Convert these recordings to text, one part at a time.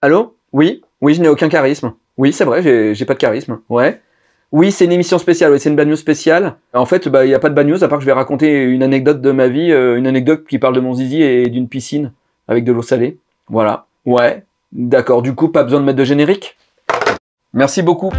Allô Oui Oui, je n'ai aucun charisme. Oui, c'est vrai, j'ai pas de charisme. Ouais. Oui, c'est une émission spéciale, oui, c'est une bad spéciale. En fait, bah, il bah, n'y a pas de bad news, à part que je vais raconter une anecdote de ma vie, euh, une anecdote qui parle de mon zizi et d'une piscine avec de l'eau salée. Voilà. Ouais. D'accord, du coup, pas besoin de mettre de générique Merci beaucoup.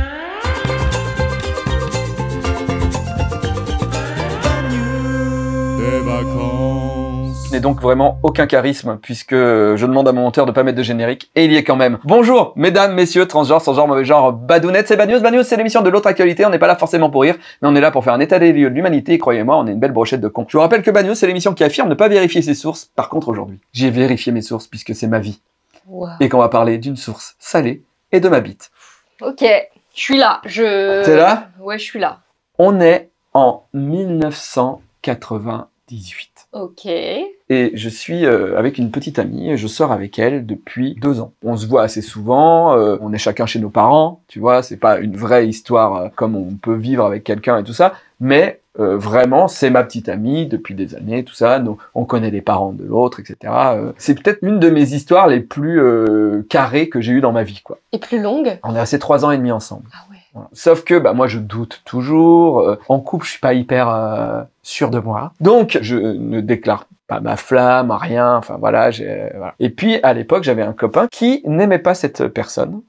donc vraiment aucun charisme puisque je demande à mon monteur de pas mettre de générique et il y est quand même. Bonjour mesdames, messieurs, transgenres, sans genre, mauvais genre, badounettes, c'est Bad News. c'est l'émission de l'autre actualité, on n'est pas là forcément pour rire, mais on est là pour faire un état des lieux de l'humanité croyez-moi, on est une belle brochette de cons. Je vous rappelle que Bad News c'est l'émission qui affirme ne pas vérifier ses sources. Par contre aujourd'hui, j'ai vérifié mes sources puisque c'est ma vie. Et qu'on va parler d'une source salée et de ma bite. Ok, je suis là. Je... T'es là Ouais, je suis là. On est en 1980. 18. Ok. Et je suis euh, avec une petite amie, et je sors avec elle depuis deux ans. On se voit assez souvent, euh, on est chacun chez nos parents, tu vois, c'est pas une vraie histoire euh, comme on peut vivre avec quelqu'un et tout ça, mais vraiment, c'est ma petite amie depuis des années, tout ça, on connaît les parents de l'autre, etc. c'est peut-être une de mes histoires les plus carrées que j'ai eues dans ma vie, quoi. Et plus longue On est assez trois ans et demi ensemble. Ah ouais. Sauf que bah moi je doute toujours. Euh, en couple, je suis pas hyper euh, sûr de moi. Donc je ne déclare pas ma flamme, rien. Enfin voilà, Et puis à l'époque, j'avais un copain qui n'aimait pas cette personne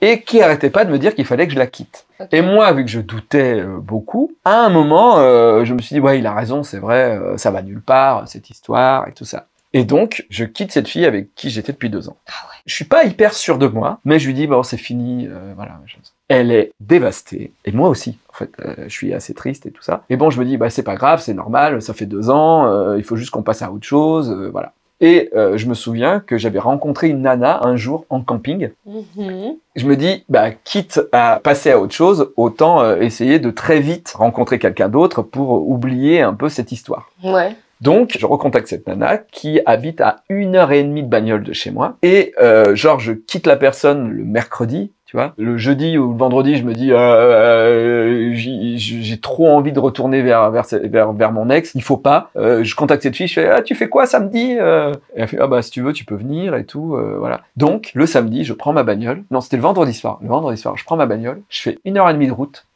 et qui arrêtait pas de me dire qu'il fallait que je la quitte. Et moi, vu que je doutais euh, beaucoup, à un moment, je me suis dit ouais, il a raison, c'est vrai, ça va nulle part cette histoire et tout ça. Et donc, je quitte cette fille avec qui j'étais depuis deux ans. Ah je suis pas hyper sûr de moi, mais je lui dis, bon, c'est fini, euh, voilà. Elle est dévastée, et moi aussi. En fait, euh, je suis assez triste et tout ça. Et bon, je me dis, bah, c'est pas grave, c'est normal, ça fait deux ans, euh, il faut juste qu'on passe à autre chose, voilà. Et je me souviens que j'avais rencontré une nana un jour en camping. Mm-hmm. Je me dis, bah, quitte à passer à autre chose, autant essayer de très vite rencontrer quelqu'un d'autre pour oublier un peu cette histoire. Ouais. Donc, je recontacte cette nana qui habite à une heure et demie de bagnole de chez moi. Et euh, genre, je quitte la personne le mercredi, tu vois. Le jeudi ou le vendredi, je me dis, euh, euh, j'ai trop envie de retourner vers vers, mon ex. Il faut pas. je contacte cette fille. Je fais, ah, tu fais quoi samedi et Elle fait, ah bah si tu veux, tu peux venir et tout, voilà. Donc, le samedi, je prends ma bagnole. Non, c'était le vendredi soir. Le vendredi soir, je prends ma bagnole. Je fais une heure et demie de route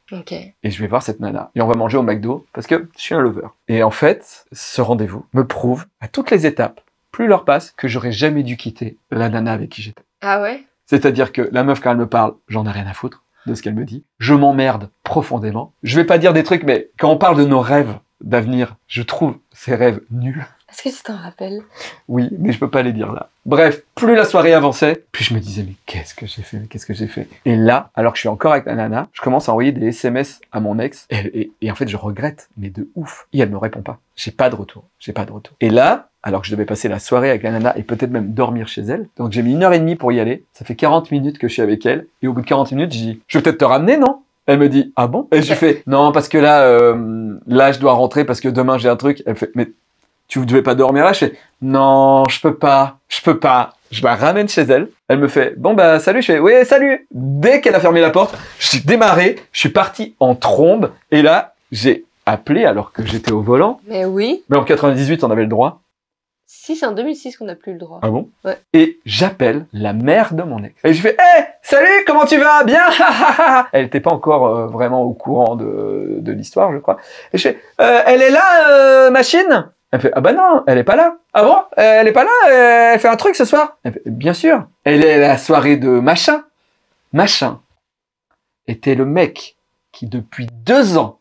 et je vais voir cette nana. Et on va manger au McDo parce que je suis un lover. Et en fait, ce rendez-vous me prouve à toutes les étapes, plus leur passe, que j'aurais jamais dû quitter la nana avec qui j'étais. Ah ouais C'est-à-dire que la meuf, quand elle me parle, j'en ai rien à foutre de ce qu'elle me dit. Je m'emmerde profondément. Je vais pas dire des trucs, mais quand on parle de nos rêves d'avenir, je trouve ces rêves nuls. Est-ce que c'est t'en rappel Oui, mais je peux pas les dire là. Bref, plus la soirée avançait, plus je me disais mais qu'est-ce que j'ai fait, qu'est-ce que j'ai fait Et là, alors que je suis encore avec la nana, je commence à envoyer des SMS à mon ex et, en fait je regrette, mais de ouf. Et elle me répond pas. J'ai pas de retour. J'ai pas de retour. Et là, alors que je devais passer la soirée avec la nana et peut-être même dormir chez elle. Donc j'ai mis une heure et demie pour y aller. Ça fait 40 minutes que je suis avec elle. Et au bout de 40 minutes, je dis, je vais peut-être te ramener, non elle me dit ah bon Et je fais non parce que là euh, là je dois rentrer parce que demain j'ai un truc. Elle fait mais tu ne devais pas dormir là Je fais, non, je peux pas, je peux pas. Je la ramène chez elle. Elle me fait, bon bah salut. Je fais, oui, salut. Dès qu'elle a fermé la porte, j'ai démarré, je suis parti en trombe. Et là, j'ai appelé alors que j'étais au volant. Mais oui. Mais en 98, on avait le droit. Si, c'est en 2006 qu'on n'a plus le droit. Ah bon ouais. Et j'appelle la mère de mon ex. Et je fais Hé Salut Comment tu vas Bien Elle n'était pas encore euh, vraiment au courant de, de l'histoire, je crois. Et je fais euh, Elle est là, euh, machine elle fait, ah bah non, elle est pas là. Ah bon euh, Elle est pas là euh, Elle fait un truc ce soir bien sûr. Elle est à la soirée de machin. Machin était le mec qui, depuis deux ans,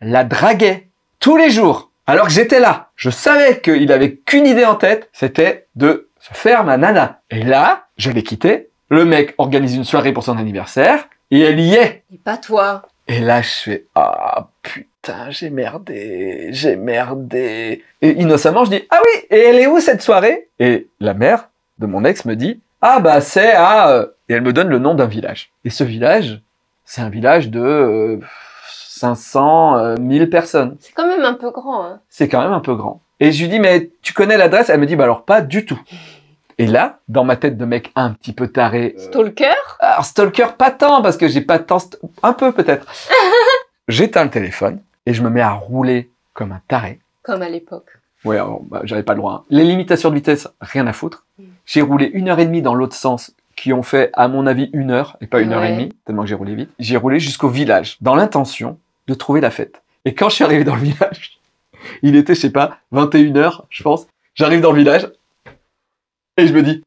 la draguait tous les jours. Alors que j'étais là, je savais qu'il avait qu'une idée en tête, c'était de se faire ma nana. Et là, je l'ai quitté. Le mec organise une soirée pour son anniversaire et elle y est. Et pas toi. Et là, je fais ah putain putain, j'ai merdé, j'ai merdé. Et innocemment, je dis, ah oui, et elle est où cette soirée Et la mère de mon ex me dit, ah bah c'est à... Euh, et elle me donne le nom d'un village. Et ce village, c'est un village de 500, euh, 1000 euh, personnes. C'est quand même un peu grand. Hein. C'est quand même un peu grand. Et je lui dis, mais tu connais l'adresse Elle me dit, bah alors pas du tout. Et là, dans ma tête de mec un petit peu taré. Stalker Alors, stalker, pas tant, parce que j'ai pas tant. Un peu peut-être. J'éteins le téléphone, et je me mets à rouler comme un taré. Comme à l'époque. Ouais, oh, bah, j'avais pas le droit. Hein. Les limitations de vitesse, rien à foutre. Mm. J'ai roulé une heure et demie dans l'autre sens, qui ont fait, à mon avis, une heure et pas une heure et demie, tellement que j'ai roulé vite. J'ai roulé jusqu'au village, dans l'intention de trouver la fête. Et quand je suis arrivé dans le village, il était, je sais pas, 21h, je pense. J'arrive dans le village et je me dis,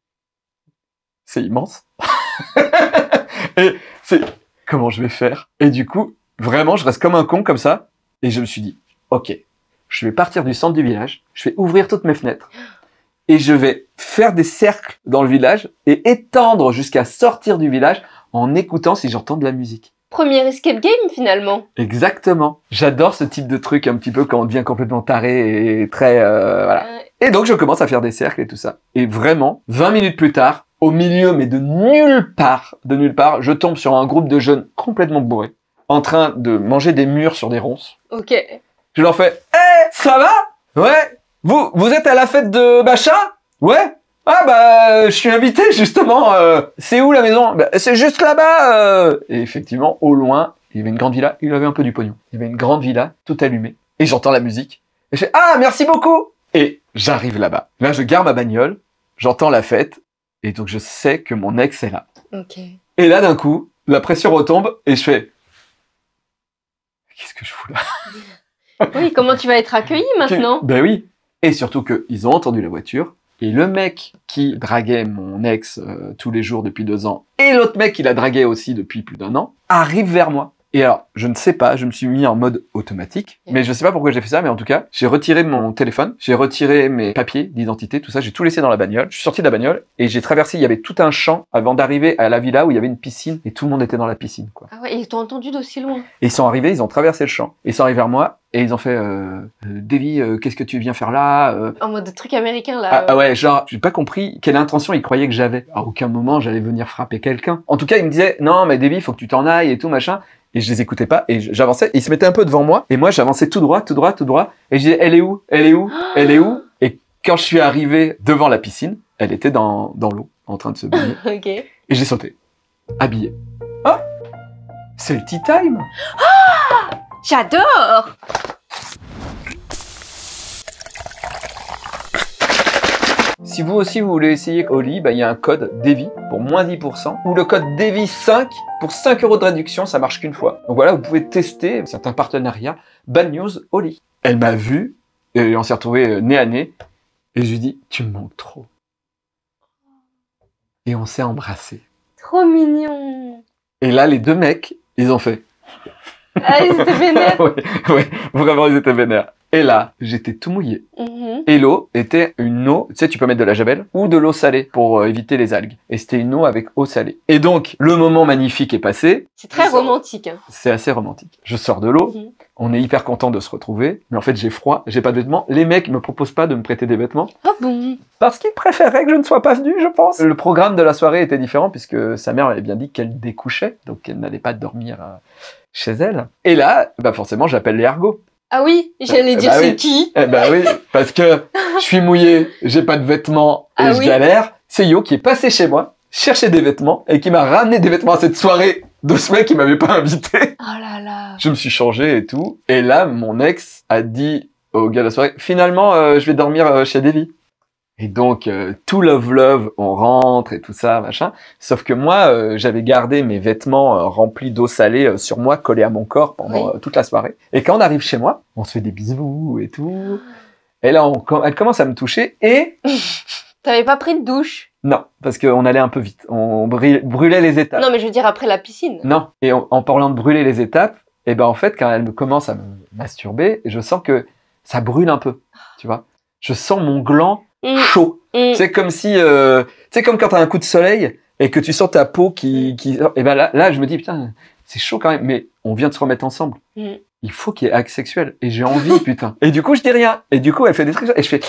c'est immense. et c'est comment je vais faire Et du coup, vraiment, je reste comme un con comme ça. Et je me suis dit, ok, je vais partir du centre du village, je vais ouvrir toutes mes fenêtres et je vais faire des cercles dans le village et étendre jusqu'à sortir du village en écoutant si j'entends de la musique. Premier escape game finalement. Exactement. J'adore ce type de truc un petit peu quand on devient complètement taré et très euh, voilà. Et donc je commence à faire des cercles et tout ça. Et vraiment, 20 minutes plus tard, au milieu mais de nulle part, de nulle part, je tombe sur un groupe de jeunes complètement bourrés en train de manger des murs sur des ronces. Ok. Je leur fais Hé, eh, ça va Ouais Vous vous êtes à la fête de Bacha Ouais ah bah euh, je suis invité justement. Euh, c'est où la maison bah, C'est juste là-bas. Euh. Et effectivement, au loin, il y avait une grande villa. Il avait un peu du pognon. Il y avait une grande villa, tout allumée. Et j'entends la musique. Et je fais ah merci beaucoup. Et j'arrive là-bas. Là, je garde ma bagnole. J'entends la fête. Et donc je sais que mon ex est là. Ok. Et là d'un coup, la pression retombe et je fais qu'est-ce que je fous là Oui, comment tu vas être accueilli maintenant Ben oui. Et surtout qu'ils ont entendu la voiture. Et le mec qui draguait mon ex euh, tous les jours depuis deux ans, et l'autre mec qui la draguait aussi depuis plus d'un an, arrive vers moi. Et alors, je ne sais pas, je me suis mis en mode automatique, mais je ne sais pas pourquoi j'ai fait ça, mais en tout cas, j'ai retiré mon téléphone, j'ai retiré mes papiers d'identité, tout ça, j'ai tout laissé dans la bagnole. Je suis sorti de la bagnole et j'ai traversé, il y avait tout un champ avant d'arriver à la villa où il y avait une piscine et tout le monde était dans la piscine. Quoi. Ah ouais, ils t'ont entendu d'aussi loin. Et ils sont arrivés, ils ont traversé le champ. Ils sont arrivés vers moi et ils ont fait euh, euh Davy, euh, qu'est-ce que tu viens faire là euh En mode truc américain là. Ah, ah, ouais, genre, j'ai pas compris quelle intention ils croyaient que j'avais. À aucun moment j'allais venir frapper quelqu'un. En tout cas, ils me disaient Non, mais Davy, faut que tu t'en ailles et tout machin et je les écoutais pas et j'avançais. Ils se mettaient un peu devant moi et moi j'avançais tout droit, tout droit, tout droit et je disais elle est où, elle est où, elle est où et quand je suis arrivé devant la piscine, elle était dans, l'eau en train de se baigner et j'ai sauté, habillé. oh, ah c'est le tea time. Ah j'adore. Si vous aussi vous voulez essayer Oli, bah, il y a un code DEVI pour moins 10% ou le code DEVI5 pour 5 euros de réduction, ça marche qu'une fois. Donc voilà, vous pouvez tester certains partenariats. Bad news Oli. Elle m'a vu et on s'est retrouvés euh, nez à nez et je lui dis tu me manques trop. Et on s'est embrassé. Trop mignon. Et là les deux mecs, ils ont fait Ah, ils étaient vénères. oui, ouais, vraiment ils étaient vénères. Et là, j'étais tout mouillé. Mm, mm. Mhm. Et l'eau était une eau, tu sais, tu peux mettre de la javel ou de l'eau salée pour euh, éviter les algues. Et c'était une eau avec eau salée. Et donc, le moment magnifique est passé. C'est très romantique. Hein. C'est assez romantique. Je sors de l'eau. Mhm. On est hyper content de se retrouver, mais en fait j'ai froid, j'ai pas de vêtements. Les mecs me proposent pas de me prêter des vêtements. Ah oh bon Parce qu'ils préféraient que je ne sois pas venu, je pense. Le programme de la soirée était différent puisque sa mère avait bien dit qu'elle découchait, donc qu'elle n'allait pas dormir euh, chez elle. Et là, bah forcément, j'appelle les argots. Ah oui, j'allais eh dire bah c'est qui Eh bah oui, parce que je suis mouillé, j'ai pas de vêtements et ah je galère. C'est Yo qui est passé chez moi, chercher des vêtements et qui m'a ramené des vêtements à cette soirée de ce mec qui m'avait pas invité. Oh là là. Je me suis changé et tout. Et là, mon ex a dit au gars de la soirée, finalement, euh, je vais dormir euh, chez Davy. Et donc, euh, tout love love, on rentre et tout ça, machin. Sauf que moi, euh, j'avais gardé mes vêtements euh, remplis d'eau salée sur moi, collés à mon corps pendant toute la soirée. Et quand on arrive chez moi, on se fait des bisous et tout. Et là, elle commence à me toucher et... T'avais pas pris de douche non, parce qu'on allait un peu vite. On brûlait les étapes. Non, mais je veux dire après la piscine. Non. Et en parlant de brûler les étapes, et eh ben en fait, quand elle me commence à me masturber, je sens que ça brûle un peu. Tu vois Je sens mon gland Mm. chaud. Mm. C'est comme si, euh, c'est comme quand t'as un coup de soleil et que tu sens ta peau qui, mm. qui et ben là, là, je me dis putain, c'est chaud quand même. Mais on vient de se remettre ensemble. Il faut qu'il y ait acte sexuel et j'ai envie putain. Et du coup, je dis rien. Et du coup, elle fait des trucs et je fais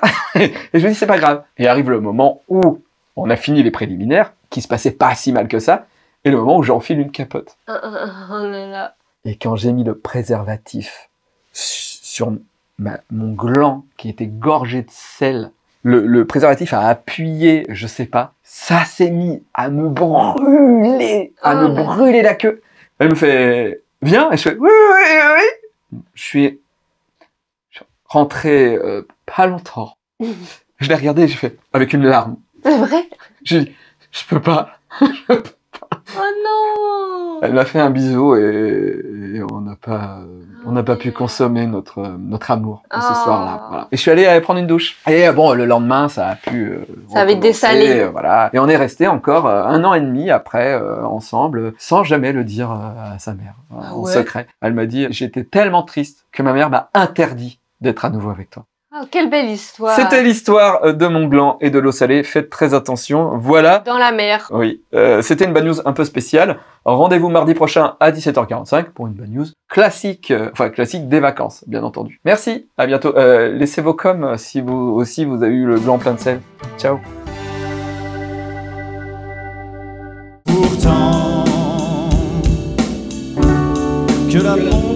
et je me dis c'est pas grave. Et arrive le moment où on a fini les préliminaires, qui se passaient pas si mal que ça, et le moment où j'enfile une capote. Oh, oh, oh, et quand j'ai mis le préservatif sur bah, mon gland qui était gorgé de sel, le, préservatif a appuyé, je sais pas, ça s'est mis à me brûler, à ah me brûler la queue. Elle me fait, viens, et je fais, oui, oui, oui. Je suis rentré euh, pas longtemps. Je l'ai regardé et j'ai fait, avec une larme. C'est vrai je Je peux pas. Oh non Elle m'a fait un bisou et, on n'a pas, on n'a pas pu ah. consommer notre, notre amour ce ah. soir-là. Et je suis allé aller euh, prendre une douche. Et euh, bon, le lendemain, ça a pu. Euh, ça avait dessalé. voilà. Et on est resté encore un an et demi après ensemble, sans jamais le dire à sa mère, ah en secret. Elle m'a dit, j'étais tellement triste que ma mère m'a interdit d'être à nouveau avec toi. Ah, quelle belle histoire C'était l'histoire euh, de Mont Blanc et de l'eau salée. Faites très attention. Voilà. Dans la mer. Oui. Euh, c'était une bad news un peu spéciale. Rendez-vous mardi prochain à 17h45 pour une bad news classique, euh, enfin classique des vacances, bien entendu. Merci. À bientôt. laissez vos coms si vous aussi vous avez eu le blanc plein de sel. Ciao. Pourtant